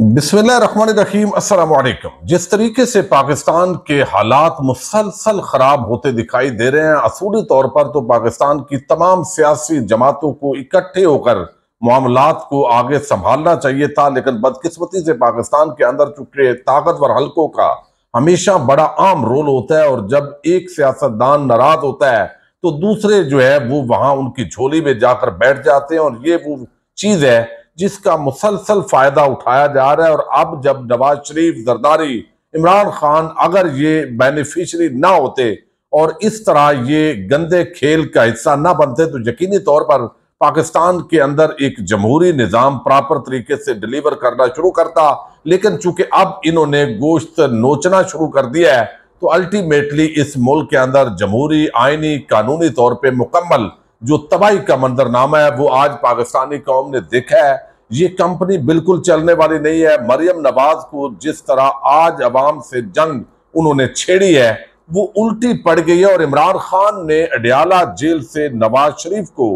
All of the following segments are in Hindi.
बिस्मिल्लाम असलकम जिस तरीके से पाकिस्तान के हालात मुसलसल ख़राब होते दिखाई दे रहे हैं असूली तौर पर तो पाकिस्तान की तमाम सियासी जमातों को इकट्ठे होकर मामलात को आगे संभालना चाहिए था लेकिन बदकिस्मती से पाकिस्तान के अंदर चुके ताकतवर हलकों का हमेशा बड़ा आम रोल होता है और जब एक सियासतदान नाराज होता है तो दूसरे जो है वो वहाँ उनकी झोली में जाकर बैठ जाते हैं और ये वो चीज़ है जिसका मुसलसल फ़ायदा उठाया जा रहा है और अब जब नवाज शरीफ जरदारी इमरान खान अगर ये बेनिफिशरी ना होते और इस तरह ये गंदे खेल का हिस्सा ना बनते तो यकीनी तौर पर पाकिस्तान के अंदर एक जमहूरी निज़ाम प्रॉपर तरीके से डिलीवर करना शुरू करता लेकिन चूंकि अब इन्होंने गोश्त नोचना शुरू कर दिया है तो अल्टीमेटली इस मुल्क के अंदर जमहूरी आइनी कानूनी तौर पर मुकम्मल जो तबाही का मंजरनामा है वो आज पाकिस्तानी कौम ने देखा है ये कंपनी बिल्कुल चलने वाली नहीं है मरियम नवाज को जिस तरह आज अवाम से जंग उन्होंने छेड़ी है वो उल्टी पड़ गई है और इमरान खान ने अडियाला जेल से नवाज शरीफ को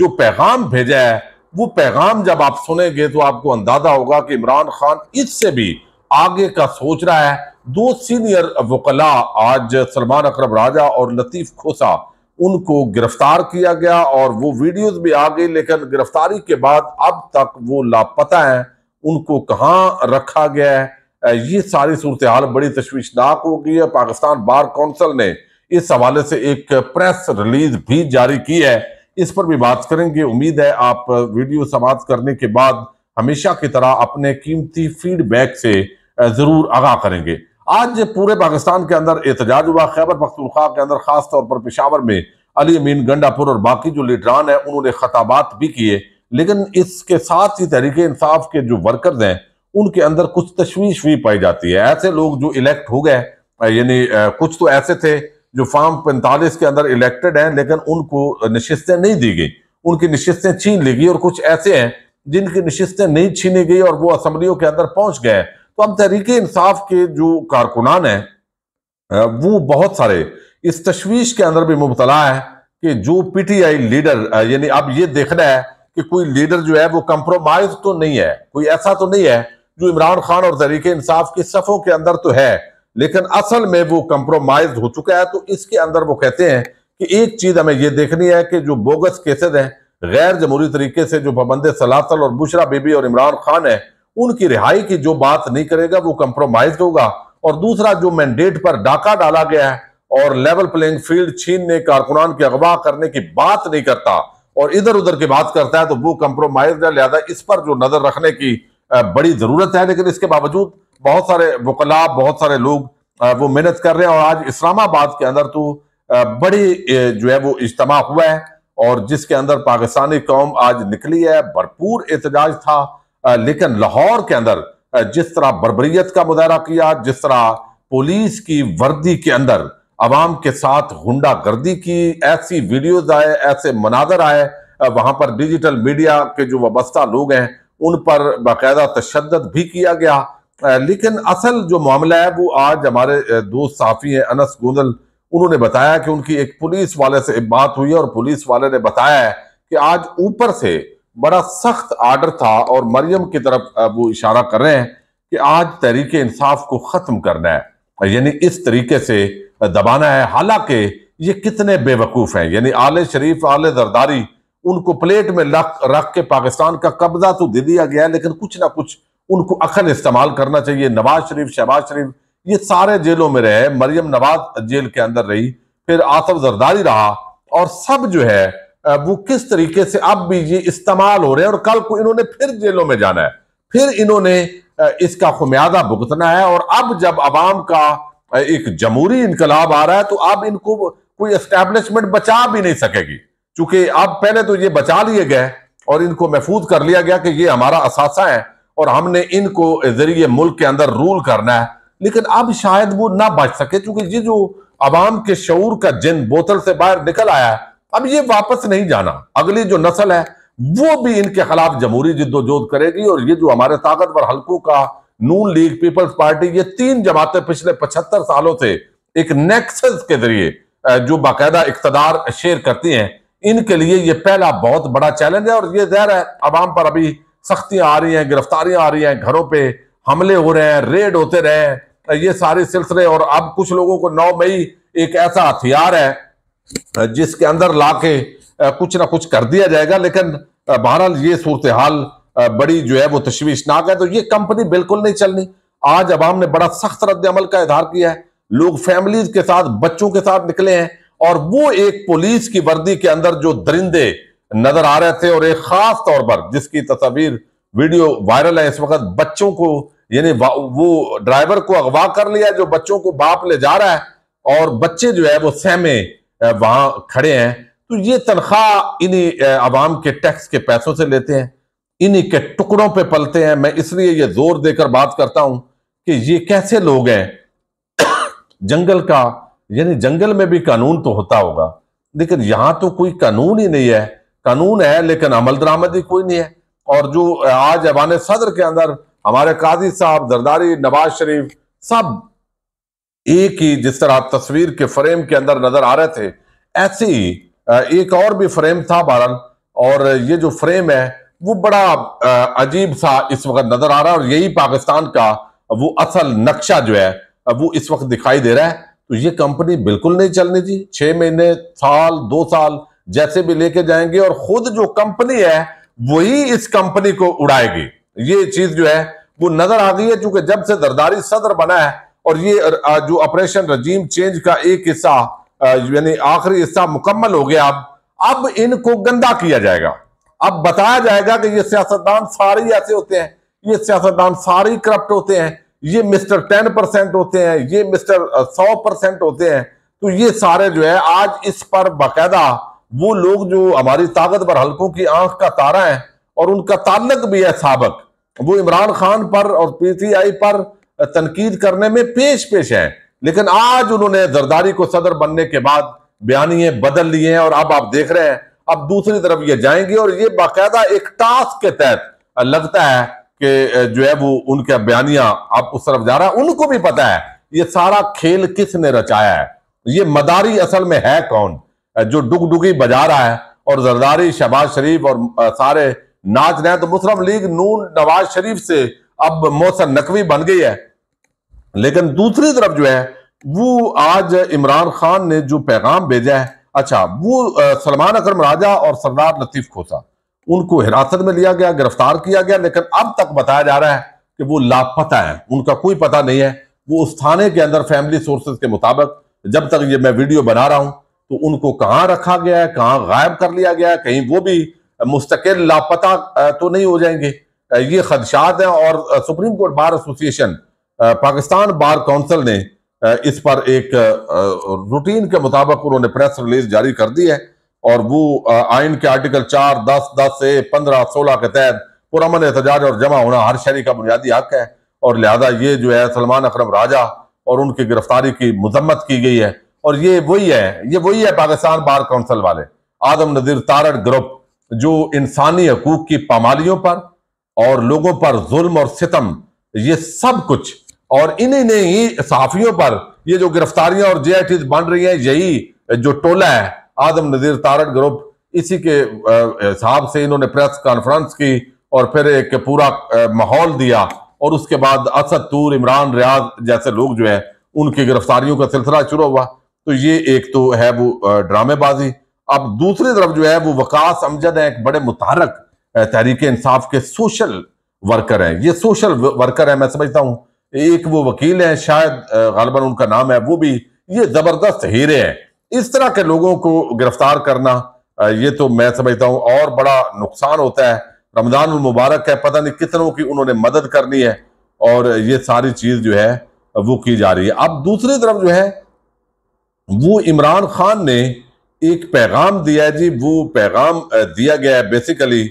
जो पैगाम भेजा है वो पैगाम जब आप सुनेंगे तो आपको अंदाजा होगा कि इमरान खान इससे भी आगे का सोच रहा है दो सीनियर वकला आज सलमान अकरम राजा और लतीफ खोसा उनको गिरफ्तार किया गया और वो वीडियोस भी आ गई लेकिन गिरफ्तारी के बाद अब तक वो लापता है उनको कहाँ रखा गया है ये सारी सूरत हाल बड़ी तशवीशनाक हो गई है पाकिस्तान बार कौंसल ने इस हवाले से एक प्रेस रिलीज भी जारी की है इस पर भी बात करेंगे उम्मीद है आप वीडियो समाप्त करने के बाद हमेशा की तरह अपने कीमती फीडबैक से ज़रूर आगाह करेंगे आज पूरे पाकिस्तान के अंदर एहतजाज हुआ खैबर पख्तूनख्वा के अंदर खास तौर पर पिशावर में अली अमीन गंडापुर और बाकी जो लीडरान है उन्होंने खताबात भी किए लेकिन इसके साथ ही तहरीक इंसाफ के जो वर्कर्स हैं उनके अंदर कुछ तशवीश भी पाई जाती है ऐसे लोग जो इलेक्ट हो गए यानी कुछ तो ऐसे थे जो फार्म पैंतालीस के अंदर इलेक्टेड हैं लेकिन उनको नशस्तें नहीं दी गई उनकी नशस्तें छीन ली गई और कुछ ऐसे हैं जिनकी नशस्तें नहीं छीनी गई और वो असम्बलियों के अंदर पहुंच गए तो अब तहरीक इंसाफ के जो कारकुनान हैं वो बहुत सारे इस तशवीश के अंदर भी मुबतला है कि जो पीटीआई लीडर यानी अब ये देखना है कि कोई लीडर जो है वो कंप्रोमाइज तो नहीं है कोई ऐसा तो नहीं है जो इमरान खान और तहरीक इंसाफ के सफ़ों के अंदर तो है लेकिन असल में वो कंप्रोमाइज हो चुका है तो इसके अंदर वो कहते हैं कि एक चीज़ हमें ये देखनी है कि जो बोगस केसेज हैं गैर जमहूरी तरीके से जो पबंद सलासल और बुशरा बेबी और इमरान खान है उनकी रिहाई की जो बात नहीं करेगा वो कंप्रोमाइज होगा और दूसरा जो मैंडेट पर डाका डाला गया है और लेवल प्लेइंग फील्ड छीनने कारकुनान की अगवा करने की बात नहीं करता और इधर उधर की बात करता है तो वो कंप्रोमाइज है लिहाजा इस पर जो नजर रखने की बड़ी जरूरत है लेकिन इसके बावजूद बहुत सारे वकला बहुत सारे लोग वो मेहनत कर रहे हैं और आज इस्लामाबाद के अंदर तो बड़ी जो है वो इज्तम हुआ है और जिसके अंदर पाकिस्तानी कौम आज निकली है भरपूर एहतजाज था लेकिन लाहौर के अंदर जिस तरह बरबरीत का मुजाहरा किया जिस तरह पुलिस की वर्दी के अंदर आवाम के साथ गुंडागर्दी की ऐसी वीडियोज आए ऐसे मनाजर आए वहां पर डिजिटल मीडिया के जो वाबस्ता लोग हैं उन पर बाकायदा तशद भी किया गया लेकिन असल जो मामला है वो आज हमारे दोस्त साफ़ी हैं अनस गोंदल उन्होंने बताया कि उनकी एक पुलिस वाले से बात हुई है और पुलिस वाले ने बताया है कि आज ऊपर से बड़ा सख्त आर्डर था और मरियम की तरफ वो इशारा कर रहे हैं कि आज तहरीक इंसाफ को ख़त्म करना है यानी इस तरीके से दबाना है हालांकि ये कितने बेवकूफ़ हैं यानी आले शरीफ आले जरदारी उनको प्लेट में रख रख के पाकिस्तान का कब्जा तो दे दिया गया है लेकिन कुछ ना कुछ उनको अखल इस्तेमाल करना चाहिए नवाज शरीफ शहबाज शरीफ ये सारे जेलों में रहे मरियम नवाज जेल के अंदर रही फिर आसफ जरदारी रहा और सब जो है वो किस तरीके से अब भी ये इस्तेमाल हो रहे हैं और कल को इन्होंने फिर जेलों में जाना है फिर इन्होंने इसका खुमियाजा भुगतना है और अब जब आवाम का एक जमहूरी इनकलाब आ रहा है तो अब इनको कोई इस्टेब्लिशमेंट बचा भी नहीं सकेगी क्योंकि अब पहले तो ये बचा लिए गए और इनको महफूज कर लिया गया कि ये हमारा असासा है और हमने इनको जरिए मुल्क के अंदर रूल करना है लेकिन अब शायद वो ना बच सके क्योंकि ये जो आवाम के शूर का जिन बोतल से बाहर निकल आया है अब ये वापस नहीं जाना अगली जो नस्ल है वो भी इनके खिलाफ जमहूरी जिद्दोजोद करेगी और ये जो हमारे ताकतवर हलकों का नून लीग पीपल्स पार्टी ये तीन जमातें पिछले पचहत्तर सालों से एक नेक्सस के जरिए जो बाकायदा इकतदार शेयर करती हैं इनके लिए ये पहला बहुत बड़ा चैलेंज है और ये जहर है आवाम पर अभी सख्तियां आ रही हैं गिरफ्तारियां आ रही हैं घरों पर हमले हो रहे हैं रेड होते रहे हैं ये सारे सिलसिले और अब कुछ लोगों को नौ मई एक ऐसा हथियार है जिसके अंदर ला के कुछ ना कुछ कर दिया जाएगा लेकिन बहरहाल ये सूरत हाल बड़ी जो है वो तशवीशनाक है तो ये कंपनी बिल्कुल नहीं चलनी आज अवाम ने बड़ा सख्त रद्द अमल का इजहार किया है लोग फैमिलीज के साथ बच्चों के साथ निकले हैं और वो एक पुलिस की वर्दी के अंदर जो दरिंदे नजर आ रहे थे और एक खास तौर पर जिसकी तस्वीर वीडियो वायरल है इस वक्त बच्चों को यानी वो ड्राइवर को अगवा कर लिया जो बच्चों को बाप ले जा रहा है और बच्चे जो है वो सहमे वहां खड़े हैं तो ये तनख्वाह इन्हीं आवाम के टैक्स के पैसों से लेते हैं इन्हीं के टुकड़ों पे पलते हैं मैं इसलिए ये जोर देकर बात करता हूं कि ये कैसे लोग हैं जंगल का यानी जंगल में भी कानून तो होता होगा लेकिन यहां तो कोई कानून ही नहीं है कानून है लेकिन अमल दरामद ही कोई नहीं है और जो आज अबान सदर के अंदर हमारे काजी साहब जरदारी नवाज शरीफ सब एक ही जिस तरह आप तस्वीर के फ्रेम के अंदर नजर आ रहे थे ऐसे ही एक और भी फ्रेम था बारन और ये जो फ्रेम है वो बड़ा अजीब सा इस वक्त नजर आ रहा है और यही पाकिस्तान का वो असल नक्शा जो है वो इस वक्त दिखाई दे रहा है तो ये कंपनी बिल्कुल नहीं चलनी जी छह महीने साल दो साल जैसे भी लेके जाएंगे और खुद जो कंपनी है वही इस कंपनी को उड़ाएगी ये चीज जो है वो नजर आ रही है क्योंकि जब से दरदारी सदर बना है और ये जो ऑपरेशन रजीम चेंज का एक हिस्सा यानी आखिरी हिस्सा मुकम्मल हो गया अब अब इनको गंदा किया जाएगा अब बताया जाएगा कि ये सियासतदान सारे ऐसे होते हैं ये सियासतदान सारे करप्ट होते हैं ये मिस्टर टेन परसेंट होते हैं ये मिस्टर सौ परसेंट होते हैं तो ये सारे जो है आज इस पर बाकायदा वो लोग जो हमारी ताकत पर हल्कों की आंख का तारा है और उनका ताल्लक भी है सबक वो इमरान खान पर और पी पर तनकीद करने में पेश पेश है लेकिन आज उन्होंने जरदारी को सदर बनने के बाद बयानिए बदल लिए हैं और अब आप देख रहे हैं अब दूसरी तरफ ये जाएंगे और ये बाकायदा एक टास्क के तहत लगता है कि जो है वो उनके बयानिया अब उस तरफ जा रहा है उनको भी पता है ये सारा खेल किसने रचाया है ये मदारी असल में है कौन जो डुगडुगी बजा रहा है और जरदारी शहबाज शरीफ और सारे नाच रहे हैं तो मुस्लिम लीग नून नवाज शरीफ से अब मोहसन नकवी बन गई है लेकिन दूसरी तरफ जो है वो आज इमरान खान ने जो पैगाम भेजा है अच्छा वो सलमान अकरम राजा और सरदार लतीफ खोसा उनको हिरासत में लिया गया गिरफ्तार किया गया लेकिन अब तक बताया जा रहा है कि वो लापता है उनका कोई पता नहीं है वो उस थाने के अंदर फैमिली सोर्सेज के मुताबिक जब तक ये मैं वीडियो बना रहा हूं तो उनको कहाँ रखा गया है कहाँ गायब कर लिया गया है कहीं वो भी मुस्तकिल लापता तो नहीं हो जाएंगे ये खदशात हैं और supreme court bar association Pakistan bar council ने इस पर एक रूटीन के मुताबिक उन्होंने प्रेस रिलीज जारी कर दी है और वो आइन के आर्टिकल चार दस दस से पंद्रह सोलह के तहत पुरमन एहतजाज और जमा होना हर शहरी का बुनियादी हक है और लिहाजा ये जो है सलमान अक्रम राजा और उनकी गिरफ्तारी की मजम्मत की गई है और ये वही है ये वही है पाकिस्तान बार काउंसिल वाले आदम नजीर तारड़ ग्रुप जो इंसानी हकूक की पामालियों पर और लोगों पर जुल्म और सितम ये सब कुछ और इन्हीं ने ही सहाफियों पर ये जो गिरफ्तारियां और जे आई टी बन रही हैं यही जो टोला है आदम नज़ीर तारट ग्रुप इसी के हिसाब से इन्होंने प्रेस कॉन्फ्रेंस की और फिर एक पूरा माहौल दिया और उसके बाद असद तूर इमरान रियाज जैसे लोग जो है उनकी गिरफ्तारियों का सिलसिला शुरू हुआ तो ये एक तो है वो ड्रामेबाजी अब दूसरी तरफ जो है वो वकास अमजद है एक बड़े मुतारक तहरीक इंसाफ के सोशल वर्कर हैं ये सोशल वर्कर हैं मैं समझता हूँ एक वो वकील हैं शायद गालबन उनका नाम है वो भी ये ज़बरदस्त हीरे हैं इस तरह के लोगों को गिरफ्तार करना ये तो मैं समझता हूँ और बड़ा नुकसान होता है रमज़ान मुबारक है पता नहीं कितनों की उन्होंने मदद करनी है और ये सारी चीज़ जो है वो की जा रही है अब दूसरी तरफ जो है वो इमरान खान ने एक पैगाम दिया है जी वो पैगाम दिया गया है बेसिकली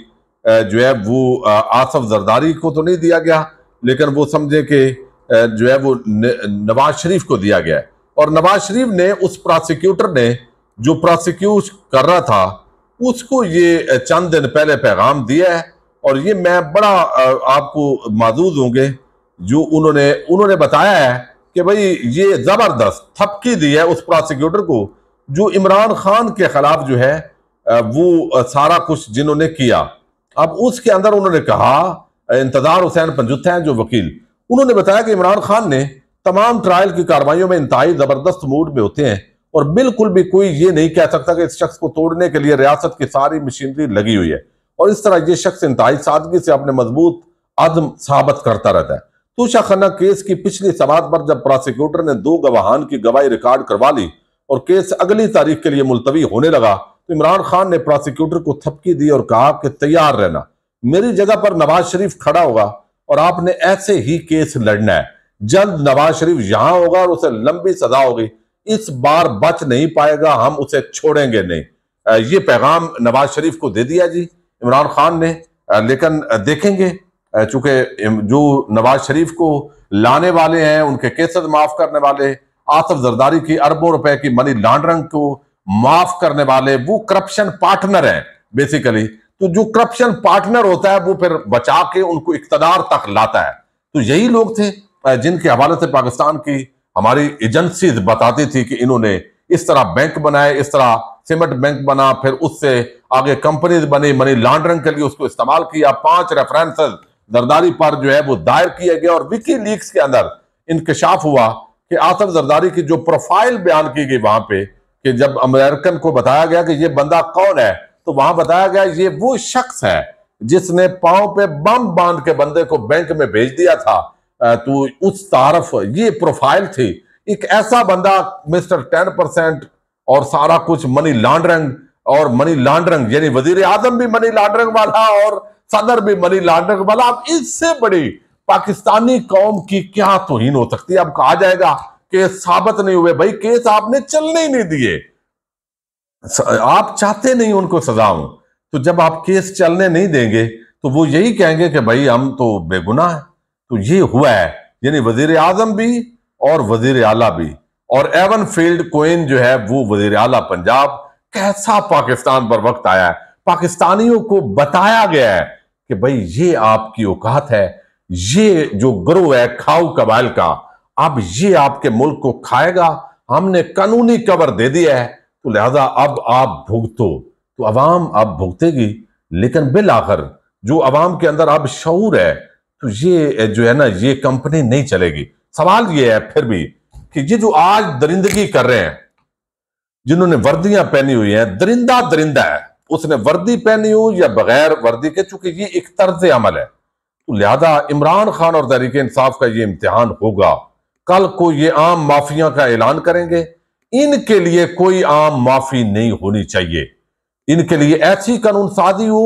जो है वो आसफ जरदारी को तो नहीं दिया गया लेकिन वो समझे कि जो है वो नवाज शरीफ को दिया गया है और नवाज शरीफ ने उस प्रोसिक्यूटर ने जो प्रोसिक्यूट कर रहा था उसको ये चंद दिन पहले पैगाम दिया है और ये मैं बड़ा आपको माजूद होंगे जो उन्होंने उन्होंने बताया है कि भाई ये ज़बरदस्त थपकी दी है उस प्रोसिक्यूटर को जो इमरान खान के खिलाफ जो है वो सारा कुछ जिन्होंने किया अब उसके अंदर उन्होंने कहा इंतजार हुसैन पंजुत हैं जो वकील उन्होंने बताया कि इमरान खान ने तमाम ट्रायल की कार्रवाइयों में इंतहाई ज़बरदस्त मूड में होते हैं और बिल्कुल भी कोई ये नहीं कह सकता कि इस शख्स को तोड़ने के लिए रियासत की सारी मशीनरी लगी हुई है और इस तरह ये शख्स इंतहाई सादगी से अपने मजबूत आदम साबित करता रहता है तुषा खन्ना केस की पिछली समात पर जब प्रोसिक्यूटर ने दो गवाहान की गवाही रिकॉर्ड करवा ली और केस अगली तारीख के लिए मुलतवी होने लगा तो इमरान खान ने प्रोसिक्यूटर को थपकी दी और कहा कि तैयार रहना मेरी जगह पर नवाज शरीफ खड़ा होगा और आपने ऐसे ही केस लड़ना है जल्द नवाज शरीफ यहां होगा और उसे लंबी सजा होगी इस बार बच नहीं पाएगा हम उसे छोड़ेंगे नहीं ये पैगाम नवाज शरीफ को दे दिया जी इमरान खान ने लेकिन देखेंगे चूंकि जो नवाज शरीफ को लाने वाले हैं उनके केसेस माफ करने वाले आसफ जरदारी की अरबों रुपए की मनी लॉन्ड्रिंग को माफ करने वाले वो करप्शन पार्टनर है बेसिकली तो जो करप्शन पार्टनर होता है वो फिर बचा के उनको इकतदार तक लाता है तो यही लोग थे जिनके हवाले से पाकिस्तान की हमारी एजेंसीज बताती थी कि इन्होंने इस तरह बैंक बनाए इस तरह सीमेंट बैंक बना फिर उससे आगे कंपनीज बनी मनी लॉन्ड्रिंग के लिए उसको इस्तेमाल किया पांच रेफरेंसेस जरदारी पर जो है वो दायर किया गया और विकी लीक्स के अंदर इंकशाफ हुआ कि आसफ जरदारी की जो प्रोफाइल बयान की गई वहां पर कि जब अमेरिकन को बताया गया कि ये बंदा कौन है तो वहां बताया गया ये वो शख्स है जिसने पांव पे बम बांध के बंदे को बैंक में भेज दिया था तो उस तारफ ये प्रोफाइल थी एक ऐसा बंदा मिस्टर टेन परसेंट और सारा कुछ मनी लॉन्ड्रिंग और मनी लॉन्ड्रिंग यानी वजीर आजम भी मनी लॉन्ड्रिंग वाला और सदर भी मनी लॉन्ड्रिंग वाला अब इससे बड़ी पाकिस्तानी कौम की क्या तोहिन हो सकती है अब कहा जाएगा केस साबित नहीं हुए भाई केस आपने चलने ही नहीं दिए आप चाहते नहीं उनको सजाऊं तो जब आप केस चलने नहीं देंगे तो वो यही कहेंगे कि भाई हम तो बेगुनाह है तो ये हुआ है यानी वजीर आजम भी और वजीर आला भी और एवन फील्ड कोइन जो है वो वजीर आला पंजाब कैसा पाकिस्तान पर वक्त आया है पाकिस्तानियों को बताया गया है कि भाई ये आपकी औकात है ये जो ग्रोह है खाऊ कबाइल का अब ये आपके मुल्क को खाएगा हमने कानूनी कवर दे दिया है तो लिहाजा अब आप भुगतो तो अवाम अब भुगतेगी लेकिन बिल आखिर जो अवाम के अंदर अब शूर है तो ये जो है ना ये कंपनी नहीं चलेगी सवाल ये है फिर भी कि ये जो आज दरिंदगी कर रहे हैं जिन्होंने वर्दियां पहनी हुई हैं दरिंदा दरिंदा है उसने वर्दी पहनी हो या बगैर वर्दी के चूंकि ये एक तर्ज अमल है तो लिहाजा इमरान खान और तहरीक इंसाफ का ये इम्तिहान होगा कल को ये आम माफिया का ऐलान करेंगे इनके लिए कोई आम माफी नहीं होनी चाहिए इनके लिए ऐसी कानून साजी हो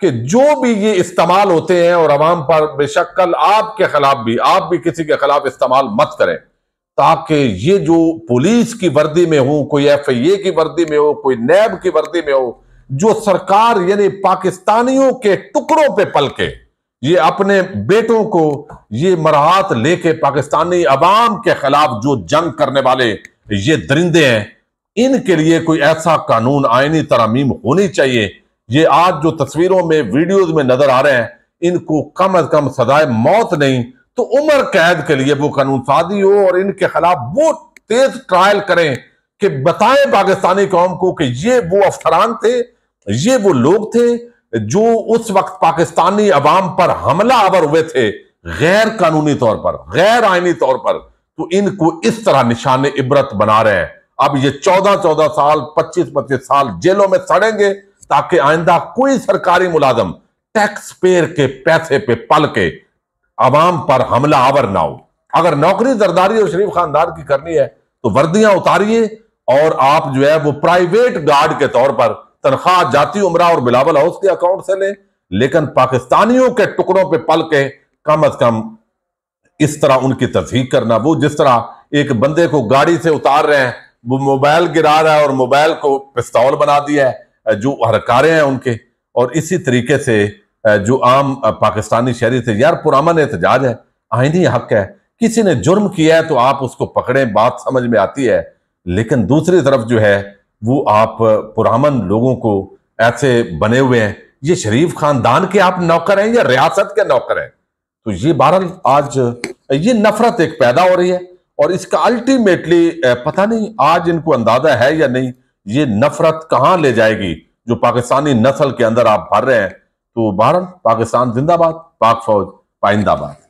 कि जो भी ये इस्तेमाल होते हैं और आवाम पर कल आपके खिलाफ भी आप भी किसी के खिलाफ इस्तेमाल मत करें ताकि ये जो पुलिस की वर्दी में हो कोई एफ आई ए की वर्दी में हो कोई नैब की वर्दी में हो जो सरकार यानी पाकिस्तानियों के टुकड़ों पे पलके ये अपने बेटों को ये मराहत लेके पाकिस्तानी अवाम के खिलाफ जो जंग करने वाले ये दरिंदे हैं इनके लिए कोई ऐसा कानून आयनी तरामीम होनी चाहिए ये आज जो तस्वीरों में वीडियोज में नजर आ रहे हैं इनको कम अज कम सजाए मौत नहीं तो उम्र कैद के लिए वो कानून शादी हो और इनके खिलाफ वो तेज ट्रायल करें कि बताएं पाकिस्तानी कौम को कि ये वो अफसरान थे ये वो लोग थे जो उस वक्त पाकिस्तानी अवाम पर हमला आवर हुए थे गैर कानूनी तौर पर गैर आइनी तौर पर तो इनको इस तरह निशान इबरत बना रहे हैं अब ये चौदह चौदह साल पच्चीस पच्चीस साल जेलों में सड़ेंगे ताकि आइंदा कोई सरकारी मुलाजम टैक्स पेयर के पैसे पे पल के अवाम पर हमला आवर ना हो अगर नौकरी जरदारी और शरीफ खानदार की करनी है तो वर्दियां उतारिए और आप जो है वो प्राइवेट गार्ड के तौर पर तनख्वाह जाती उमरा और बिलावल हाउस के अकाउंट से लें लेकिन पाकिस्तानियों के टुकड़ों पर पल के कम अज कम इस तरह उनकी तस्दीक करना वो जिस तरह एक बंदे को गाड़ी से उतार रहे हैं वो मोबाइल गिरा रहा है और मोबाइल को पिस्तौल बना दिया है जो हरकारे हैं उनके और इसी तरीके से जो आम पाकिस्तानी शहरी थे यार पुरामन एहतजाज है आइनी हक है किसी ने जुर्म किया है तो आप उसको पकड़े बात समझ में आती है लेकिन दूसरी तरफ जो है वो आप पुरामन लोगों को ऐसे बने हुए हैं ये शरीफ खानदान के आप नौकर हैं या रियासत के नौकर हैं तो ये बहरहाल आज ये नफरत एक पैदा हो रही है और इसका अल्टीमेटली पता नहीं आज इनको अंदाजा है या नहीं ये नफरत कहाँ ले जाएगी जो पाकिस्तानी नस्ल के अंदर आप भर रहे हैं तो बहरहाल पाकिस्तान जिंदाबाद पाक फौज पाइंदाबाद